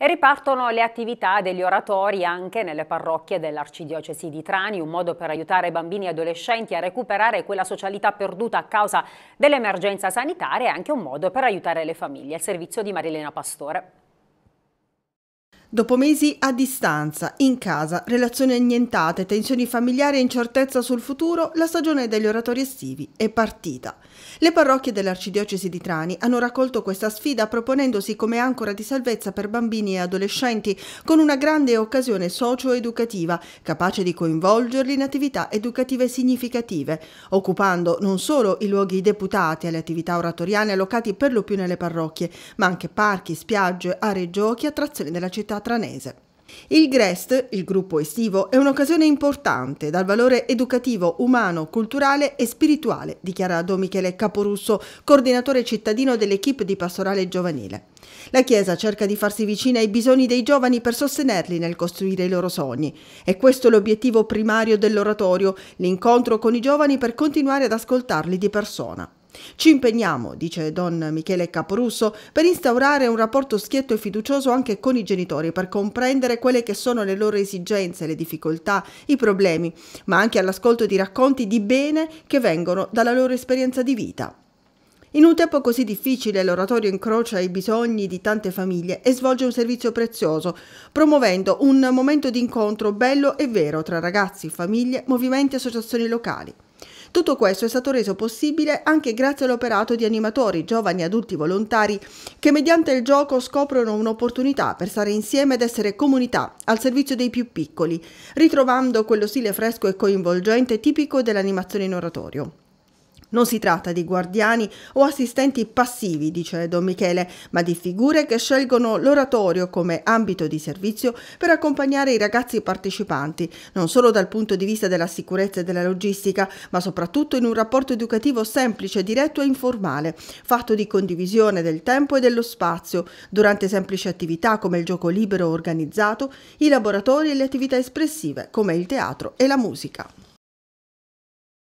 E ripartono le attività degli oratori anche nelle parrocchie dell'Arcidiocesi di Trani, un modo per aiutare bambini e adolescenti a recuperare quella socialità perduta a causa dell'emergenza sanitaria e anche un modo per aiutare le famiglie. Il servizio di Marilena Pastore. Dopo mesi a distanza, in casa, relazioni annientate, tensioni familiari e incertezza sul futuro, la stagione degli oratori estivi è partita. Le parrocchie dell'Arcidiocesi di Trani hanno raccolto questa sfida proponendosi come ancora di salvezza per bambini e adolescenti con una grande occasione socio-educativa capace di coinvolgerli in attività educative significative, occupando non solo i luoghi deputati alle attività oratoriane allocati per lo più nelle parrocchie, ma anche parchi, spiagge, aree giochi, attrazioni della città tranese. Il GREST, il gruppo estivo, è un'occasione importante dal valore educativo, umano, culturale e spirituale, dichiara Don Michele Caporusso, coordinatore cittadino dell'equipe di pastorale giovanile. La Chiesa cerca di farsi vicina ai bisogni dei giovani per sostenerli nel costruire i loro sogni. E questo è l'obiettivo primario dell'oratorio, l'incontro con i giovani per continuare ad ascoltarli di persona. Ci impegniamo, dice don Michele Caporusso, per instaurare un rapporto schietto e fiducioso anche con i genitori, per comprendere quelle che sono le loro esigenze, le difficoltà, i problemi, ma anche all'ascolto di racconti di bene che vengono dalla loro esperienza di vita. In un tempo così difficile l'oratorio incrocia i bisogni di tante famiglie e svolge un servizio prezioso, promuovendo un momento di incontro bello e vero tra ragazzi, famiglie, movimenti e associazioni locali. Tutto questo è stato reso possibile anche grazie all'operato di animatori, giovani e adulti volontari, che mediante il gioco scoprono un'opportunità per stare insieme ed essere comunità al servizio dei più piccoli, ritrovando quello stile fresco e coinvolgente tipico dell'animazione in oratorio. Non si tratta di guardiani o assistenti passivi, dice Don Michele, ma di figure che scelgono l'oratorio come ambito di servizio per accompagnare i ragazzi partecipanti, non solo dal punto di vista della sicurezza e della logistica, ma soprattutto in un rapporto educativo semplice, diretto e informale, fatto di condivisione del tempo e dello spazio, durante semplici attività come il gioco libero organizzato, i laboratori e le attività espressive come il teatro e la musica.